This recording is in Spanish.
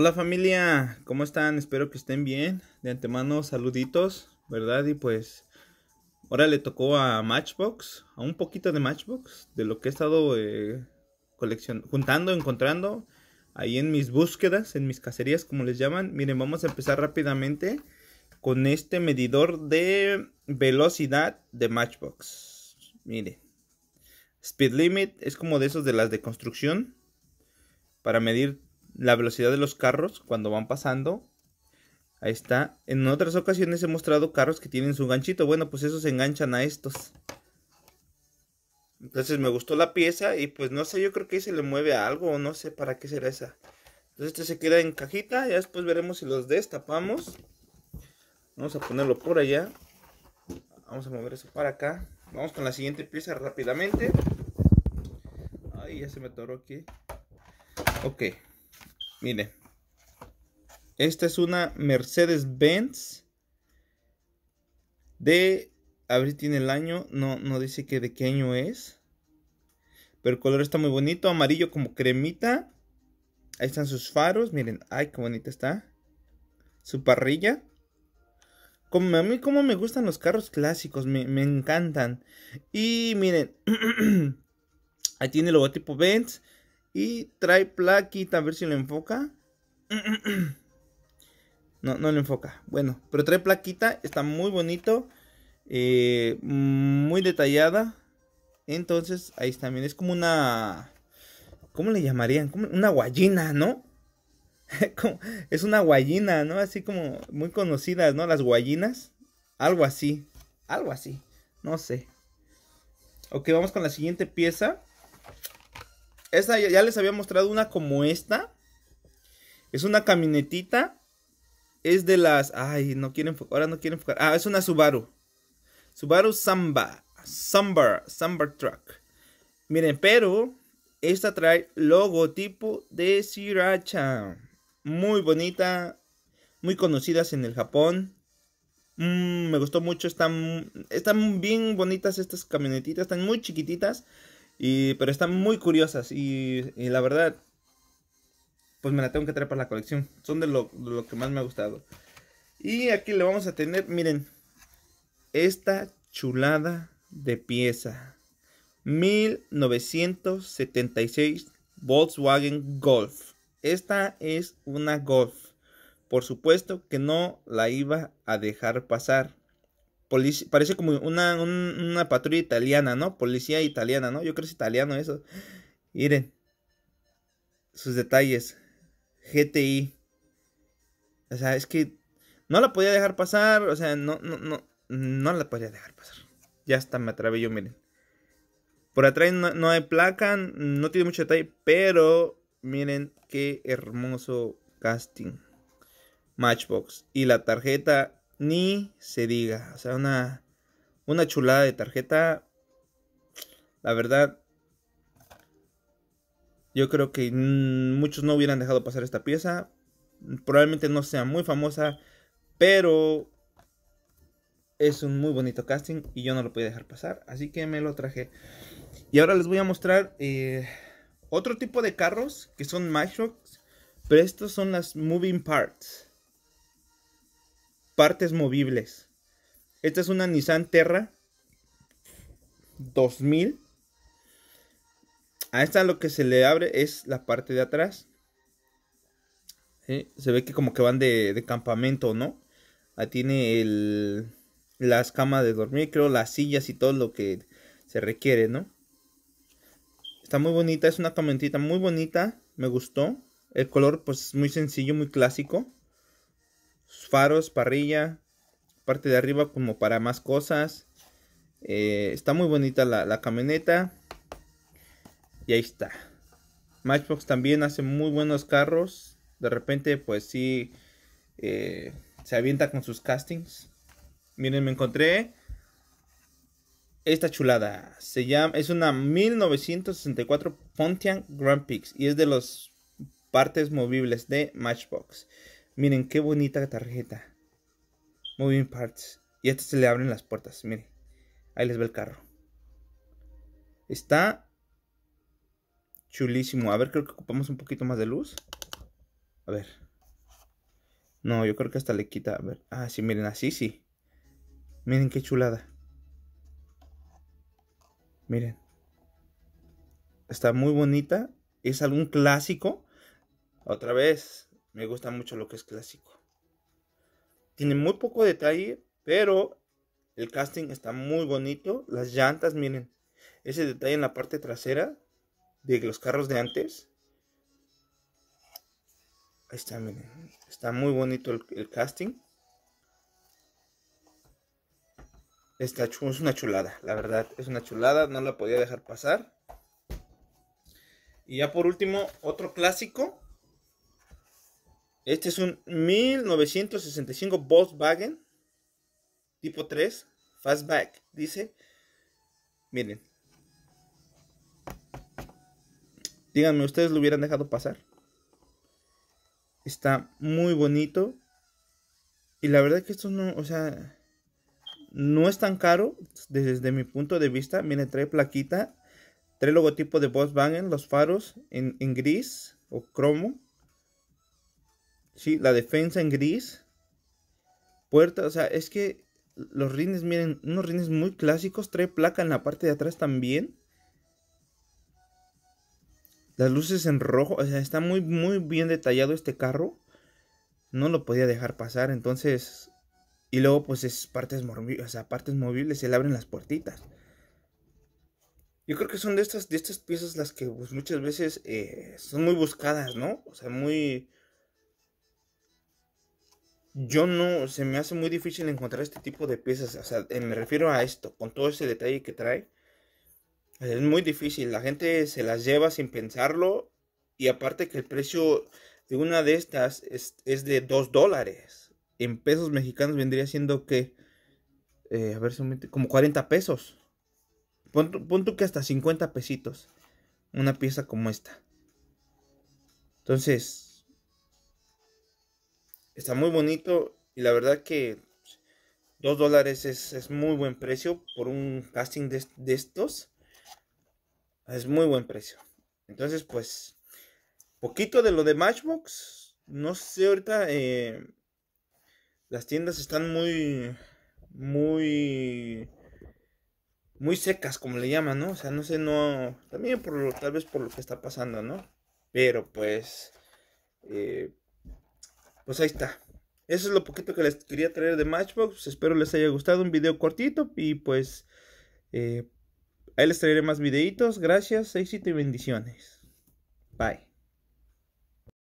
Hola familia, ¿cómo están? Espero que estén bien. De antemano, saluditos, ¿verdad? Y pues ahora le tocó a Matchbox, a un poquito de Matchbox, de lo que he estado eh, juntando, encontrando ahí en mis búsquedas, en mis cacerías, como les llaman. Miren, vamos a empezar rápidamente con este medidor de velocidad de Matchbox. Miren, Speed Limit es como de esos de las de construcción para medir la velocidad de los carros cuando van pasando. Ahí está. En otras ocasiones he mostrado carros que tienen su ganchito. Bueno, pues esos se enganchan a estos. Entonces me gustó la pieza y pues no sé, yo creo que ahí se le mueve a algo o no sé para qué será esa. Entonces este se queda en cajita, ya después veremos si los destapamos. Vamos a ponerlo por allá. Vamos a mover eso para acá. Vamos con la siguiente pieza rápidamente. Ay, ya se me atoró aquí. Ok. Miren, Esta es una Mercedes-Benz de... A ver tiene el año. No, no dice de qué año es. Pero el color está muy bonito. Amarillo como cremita. Ahí están sus faros. Miren. Ay, qué bonita está. Su parrilla. Como a mí como me gustan los carros clásicos, me, me encantan. Y miren, ahí tiene el logotipo Benz, y trae plaquita, a ver si lo enfoca. No, no lo enfoca. Bueno, pero trae plaquita, está muy bonito. Eh, muy detallada. Entonces, ahí también es como una... ¿Cómo le llamarían? una guayina, ¿no? es una guayina, ¿no? Así como muy conocidas, ¿no? Las guayinas. Algo así. Algo así. No sé. Ok, vamos con la siguiente pieza. Esta ya, les había mostrado una como esta. Es una camionetita. Es de las... Ay, no quieren Ahora no quieren enfocar. Ah, es una Subaru. Subaru Samba. Samba. Samba Truck. Miren, pero... Esta trae logotipo de Sriracha. Muy bonita. Muy conocidas en el Japón. Mm, me gustó mucho. Están, están bien bonitas estas camionetitas. Están muy chiquititas. Y, pero están muy curiosas y, la verdad, pues me la tengo que traer para la colección. Son de lo, de lo que más me ha gustado. Y aquí le vamos a tener, miren, esta chulada de pieza. 1976 Volkswagen Golf. Esta es una Golf. Por supuesto que no la iba a dejar pasar parece como una, patrulla italiana, ¿no? Policía italiana, ¿no? Yo creo que es italiano eso. Miren. Sus detalles. GTI. O sea, es que no la podía dejar pasar. O sea, no, no, no. la podía dejar pasar. Ya está, me atrevé yo, miren. Por atrás no, no hay placa. No tiene mucho detalle. Pero miren qué hermoso casting. Matchbox. Y la tarjeta ni se diga. O sea, una, chulada de tarjeta. La verdad, yo creo que muchos no hubieran dejado pasar esta pieza. Probablemente no sea muy famosa, pero es un muy bonito casting y yo no lo podía dejar pasar, así que me lo traje. Y ahora les voy a mostrar eh, otro tipo de carros que son Matchbox, pero estos son las Moving Parts. Partes movibles. Esta es una Nissan Terra 2000. A esta lo que se le abre es la parte de atrás. Se ve que como que van de, campamento, ¿no? Ahí tiene el, las camas de dormir, creo, las sillas y todo lo que se requiere, ¿no? Está muy bonita, es una camionetita muy bonita, me gustó. El color pues muy sencillo, muy clásico faros, parrilla, parte de arriba como para más cosas. Eh, está muy bonita la, camioneta. Y ahí está. Matchbox también hace muy buenos carros. De repente, pues sí, eh, se avienta con sus castings. Miren, me encontré esta chulada. Se llama, es una 1964 Pontiac Grand Prix y es de las partes movibles de Matchbox. Miren qué bonita tarjeta. Moving Parts. Y a este se le abren las puertas. Miren. Ahí les ve el carro. Está chulísimo. A ver, creo que ocupamos un poquito más de luz. A ver. No, yo creo que hasta le quita. A ver. Ah, sí, miren, así sí. Miren qué chulada. Miren. Está muy bonita. Es algún clásico. Otra vez. Me gusta mucho lo que es clásico. Tiene muy poco detalle, pero el casting está muy bonito. Las llantas, miren, ese detalle en la parte trasera de los carros de antes. Ahí está, miren. Está muy bonito el, casting. Esta es una chulada, la verdad. Es una chulada, no la podía dejar pasar. Y ya por último, otro clásico este es un 1965 Volkswagen tipo 3 Fastback. Dice, miren, díganme, ¿ustedes lo hubieran dejado pasar? Está muy bonito. Y la verdad que esto no, o sea, no es tan caro desde, mi punto de vista. Miren, trae plaquita, trae logotipo de Volkswagen, los faros en, en gris o cromo ¿sí? La defensa en gris. Puerta, o sea, es que los rines, miren, unos rines muy clásicos. Trae placa en la parte de atrás también. Las luces en rojo, o sea, está muy, muy bien detallado este carro. No lo podía dejar pasar, entonces... Y luego, pues, es partes, o sea, partes movibles, se le abren las puertitas. Yo creo que son de estas, de estas piezas las que pues, muchas veces eh, son muy buscadas, ¿no? O sea, muy yo no, se me hace muy difícil encontrar este tipo de piezas. O sea, eh, me refiero a esto, con todo ese detalle que trae. Es muy difícil, la gente se las lleva sin pensarlo. Y aparte que el precio de una de estas es, de 2 dólares. En pesos mexicanos vendría siendo que, eh, a ver, como 40 pesos. punto que hasta 50 pesitos. Una pieza como esta. Entonces, Está muy bonito y la verdad que 2 dólares es, muy buen precio por un casting de, estos. Es muy buen precio. Entonces, pues, poquito de lo de Matchbox. No sé, ahorita eh, las tiendas están muy, muy, muy secas, como le llaman, ¿no? O sea, no sé, no, también por, tal vez por lo que está pasando, ¿no? Pero pues, eh, pues ahí está. Eso es lo poquito que les quería traer de Matchbox. Espero les haya gustado un video cortito y pues eh, ahí les traeré más videitos. Gracias, éxito y bendiciones. Bye.